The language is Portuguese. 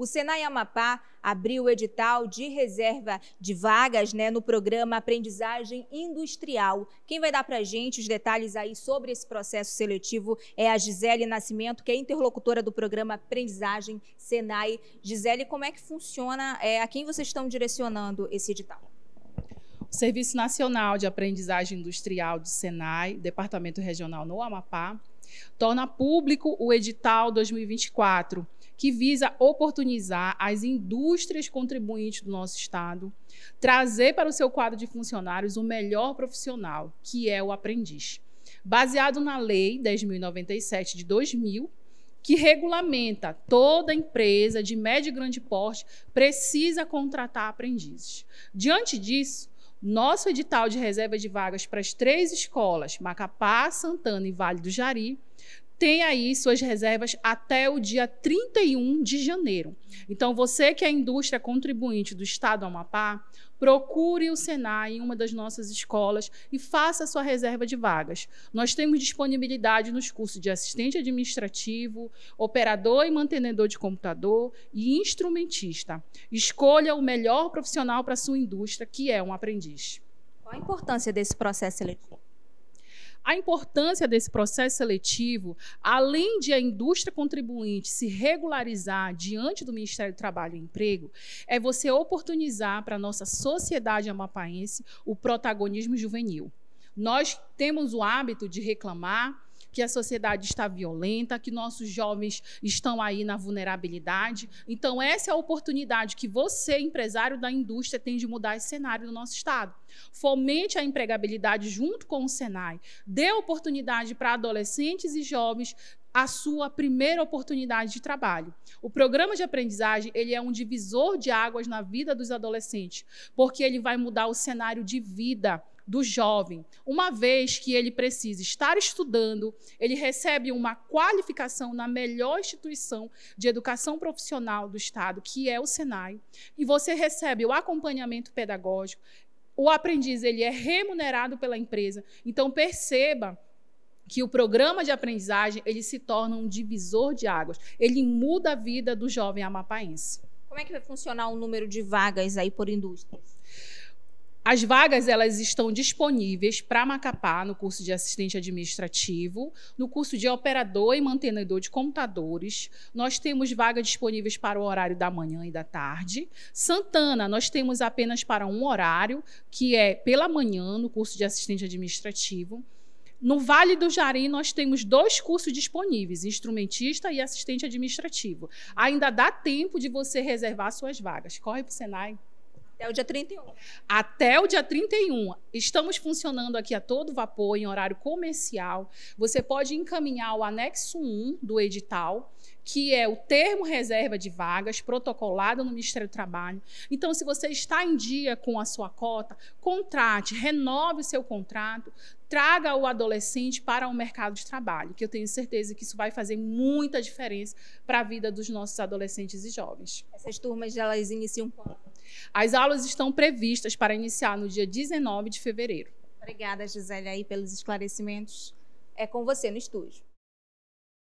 o Senai Amapá abriu o edital de reserva de vagas né, no programa Aprendizagem Industrial. Quem vai dar para a gente os detalhes aí sobre esse processo seletivo é a Gisele Nascimento, que é interlocutora do programa Aprendizagem Senai. Gisele, como é que funciona? É, a quem vocês estão direcionando esse edital? O Serviço Nacional de Aprendizagem Industrial do Senai, Departamento Regional no Amapá, torna público o edital 2024 que visa oportunizar as indústrias contribuintes do nosso Estado, trazer para o seu quadro de funcionários o melhor profissional, que é o aprendiz. Baseado na Lei 10.097 de 2000, que regulamenta toda empresa de médio e grande porte precisa contratar aprendizes. Diante disso, nosso edital de reserva de vagas para as três escolas, Macapá, Santana e Vale do Jari, tem aí suas reservas até o dia 31 de janeiro. Então, você que é indústria contribuinte do estado do Amapá, procure o Senai em uma das nossas escolas e faça a sua reserva de vagas. Nós temos disponibilidade nos cursos de assistente administrativo, operador e mantenedor de computador e instrumentista. Escolha o melhor profissional para sua indústria, que é um aprendiz. Qual a importância desse processo eleitoral a importância desse processo seletivo, além de a indústria contribuinte se regularizar diante do Ministério do Trabalho e Emprego, é você oportunizar para a nossa sociedade amapaense o protagonismo juvenil. Nós temos o hábito de reclamar que a sociedade está violenta, que nossos jovens estão aí na vulnerabilidade. Então, essa é a oportunidade que você, empresário da indústria, tem de mudar esse cenário do nosso Estado. Fomente a empregabilidade junto com o Senai. Dê oportunidade para adolescentes e jovens a sua primeira oportunidade de trabalho. O programa de aprendizagem, ele é um divisor de águas na vida dos adolescentes, porque ele vai mudar o cenário de vida, do jovem. Uma vez que ele precisa estar estudando, ele recebe uma qualificação na melhor instituição de educação profissional do Estado, que é o SENAI, e você recebe o acompanhamento pedagógico. O aprendiz ele é remunerado pela empresa. Então perceba que o programa de aprendizagem ele se torna um divisor de águas. Ele muda a vida do jovem amapaense. Como é que vai funcionar o número de vagas aí por indústria? As vagas elas estão disponíveis para Macapá no curso de assistente administrativo, no curso de operador e mantenedor de computadores. Nós temos vagas disponíveis para o horário da manhã e da tarde. Santana, nós temos apenas para um horário, que é pela manhã no curso de assistente administrativo. No Vale do Jari, nós temos dois cursos disponíveis, instrumentista e assistente administrativo. Ainda dá tempo de você reservar suas vagas. Corre para o Senai. Até o dia 31. Até o dia 31. Estamos funcionando aqui a todo vapor, em horário comercial. Você pode encaminhar o anexo 1 do edital, que é o termo reserva de vagas protocolado no Ministério do Trabalho. Então, se você está em dia com a sua cota, contrate, renove o seu contrato, traga o adolescente para o mercado de trabalho, que eu tenho certeza que isso vai fazer muita diferença para a vida dos nossos adolescentes e jovens. Essas turmas, elas iniciam quando? As aulas estão previstas para iniciar no dia 19 de fevereiro. Obrigada, Gisele, aí pelos esclarecimentos. É com você no estúdio.